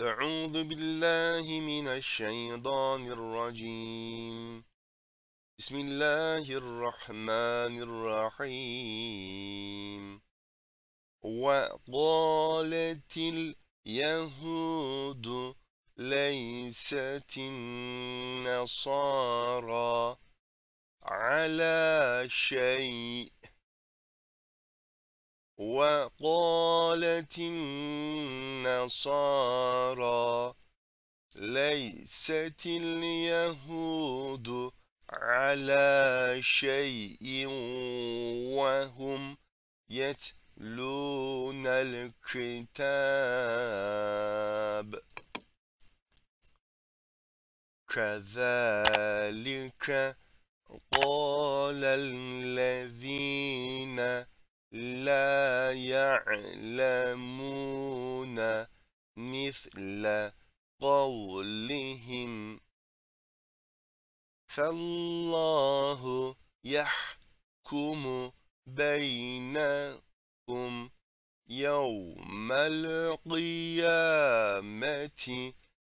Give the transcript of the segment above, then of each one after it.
أعوذ بالله من الشيطان الرجيم بسم الله الرحمن الرحيم وقالت اليهود ليست النصارى على شيء وقالت النصارى ليست اليهود على شيء وهم يتلون الكتاب كذلك قال الذين لا يعلمون مثل قولهم فالله يحكم بينكم يوم القيامة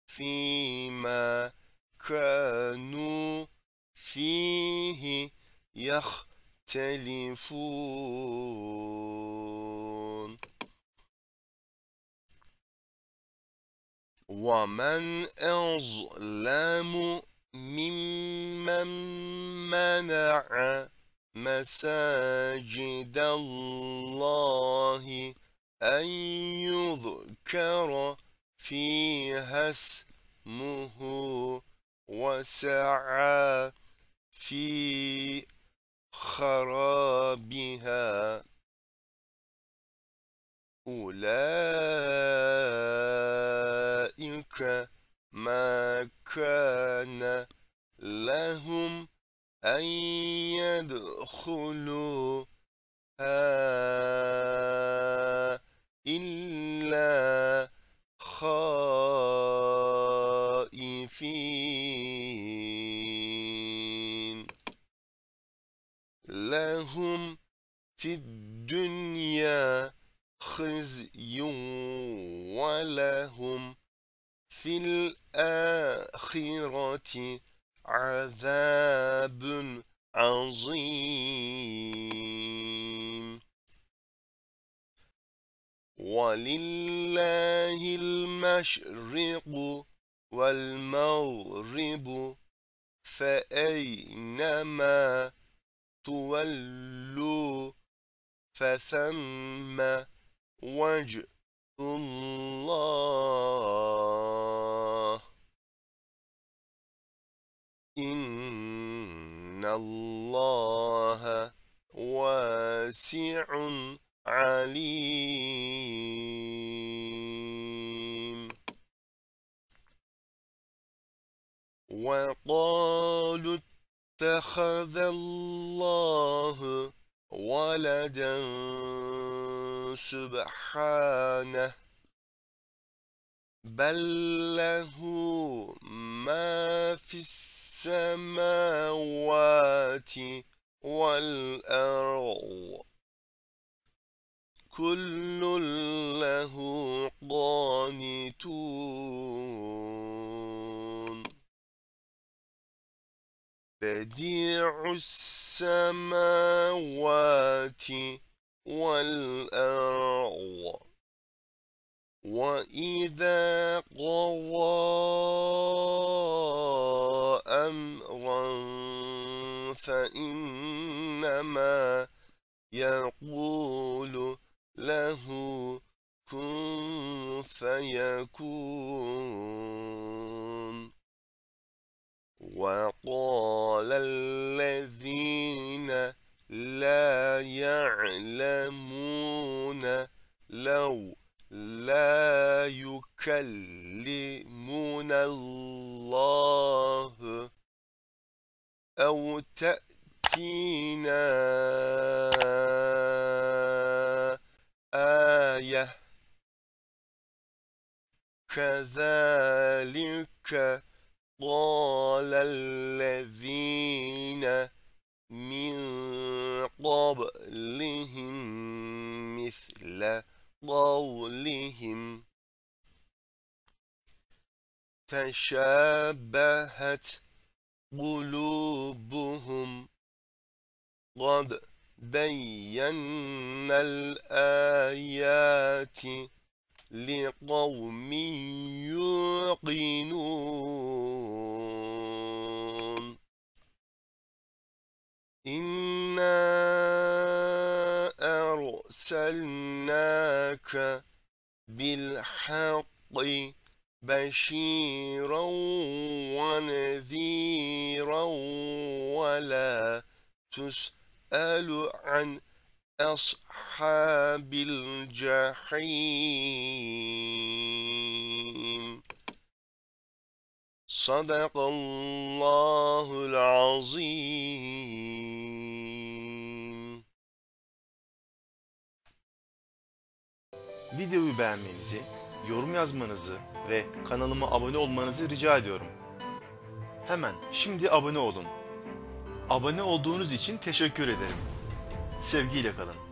فيما كانوا فيه يخ تلفون ومن أظلم ممن منع مساجد الله أن يذكر فيها اسمه وسعى في خرابها أولئك ما كان لهم أن يدخلوا لهم في الدنيا خزي ولهم في الآخرة عذاب عظيم ولله المشرق والمغرب فأينما تولوا فثم وجه الله إن الله واسع عليم وقالوا اتخذ الله ولدا سبحانه بل له ما في السماوات والأرض كل له قانتون بديع السماوات والأرض وإذا قضى أمرا فإنما يقول له كن فيكون وقال أو تأتينا آية كذلك قال الذين من قبلهم مثل قولهم تشابهت قلوبهم قد بينا الآيات لقوم يوقنون إنا أرسلناك بالحق بشيرا ونذيرا ولا تسأل عن أصحاب الجحيم صدق الله العظيم فيديو beğenmenizi yorum yazmanızı ve kanalıma abone olmanızı rica ediyorum. Hemen şimdi abone olun. Abone olduğunuz için teşekkür ederim. Sevgiyle kalın.